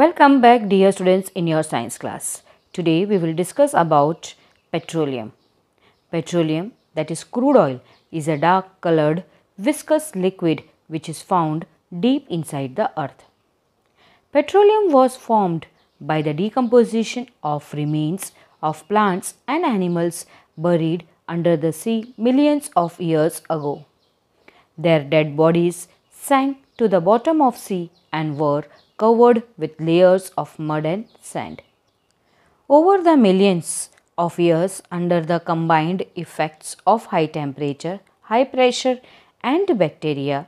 Welcome back dear students in your science class. Today we will discuss about petroleum. Petroleum that is crude oil is a dark colored viscous liquid which is found deep inside the earth. Petroleum was formed by the decomposition of remains of plants and animals buried under the sea millions of years ago. Their dead bodies sank to the bottom of sea and were covered with layers of mud and sand. Over the millions of years under the combined effects of high temperature, high pressure and bacteria,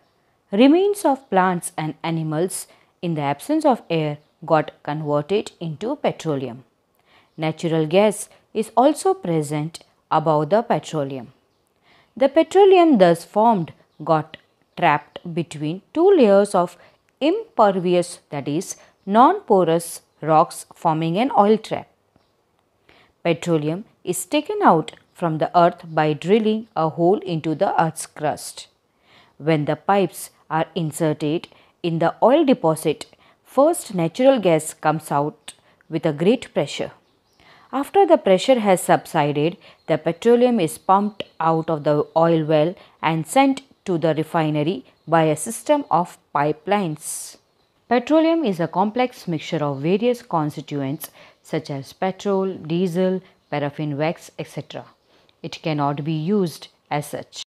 remains of plants and animals in the absence of air got converted into petroleum. Natural gas is also present above the petroleum. The petroleum thus formed got trapped between two layers of impervious that is non-porous rocks forming an oil trap. Petroleum is taken out from the earth by drilling a hole into the earth's crust. When the pipes are inserted in the oil deposit, first natural gas comes out with a great pressure. After the pressure has subsided, the petroleum is pumped out of the oil well and sent to the refinery by a system of pipelines. Petroleum is a complex mixture of various constituents such as petrol, diesel, paraffin wax, etc. It cannot be used as such.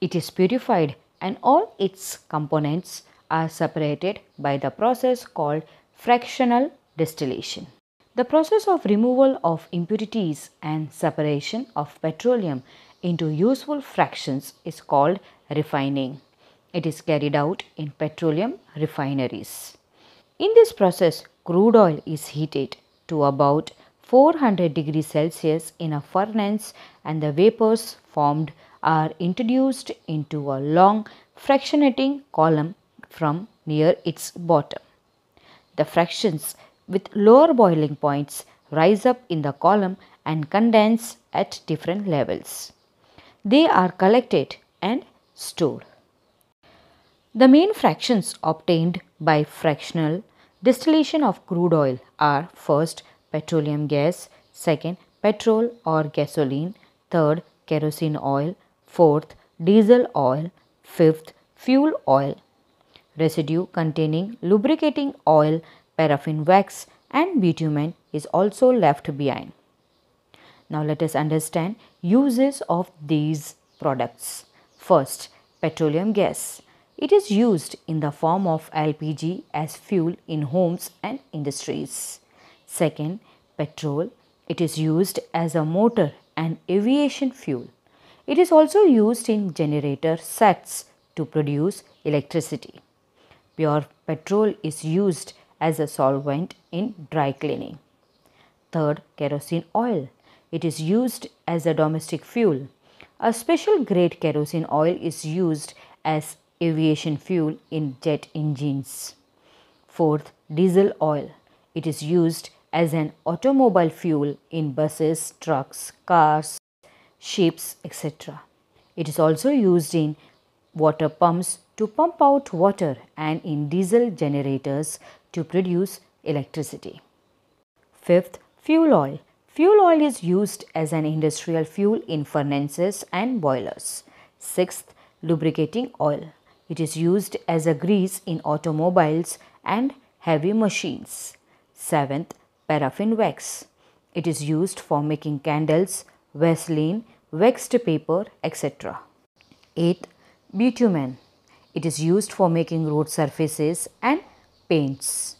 It is purified and all its components are separated by the process called fractional distillation. The process of removal of impurities and separation of petroleum into useful fractions is called refining. It is carried out in petroleum refineries. In this process, crude oil is heated to about 400 degrees Celsius in a furnace and the vapors formed are introduced into a long fractionating column from near its bottom. The fractions with lower boiling points rise up in the column and condense at different levels they are collected and stored. The main fractions obtained by fractional distillation of crude oil are first petroleum gas, second petrol or gasoline, third kerosene oil, fourth diesel oil, fifth fuel oil. Residue containing lubricating oil, paraffin wax and bitumen is also left behind. Now let us understand uses of these products. First, petroleum gas. It is used in the form of LPG as fuel in homes and industries. Second, petrol. It is used as a motor and aviation fuel. It is also used in generator sets to produce electricity. Pure petrol is used as a solvent in dry cleaning. Third, kerosene oil. It is used as a domestic fuel. A special grade kerosene oil is used as aviation fuel in jet engines. Fourth, diesel oil. It is used as an automobile fuel in buses, trucks, cars, ships, etc. It is also used in water pumps to pump out water and in diesel generators to produce electricity. Fifth, fuel oil. Fuel oil is used as an industrial fuel in furnaces and boilers. Sixth, lubricating oil. It is used as a grease in automobiles and heavy machines. Seventh, paraffin wax. It is used for making candles, Vaseline, waxed paper, etc. Eighth, bitumen. It is used for making road surfaces and paints.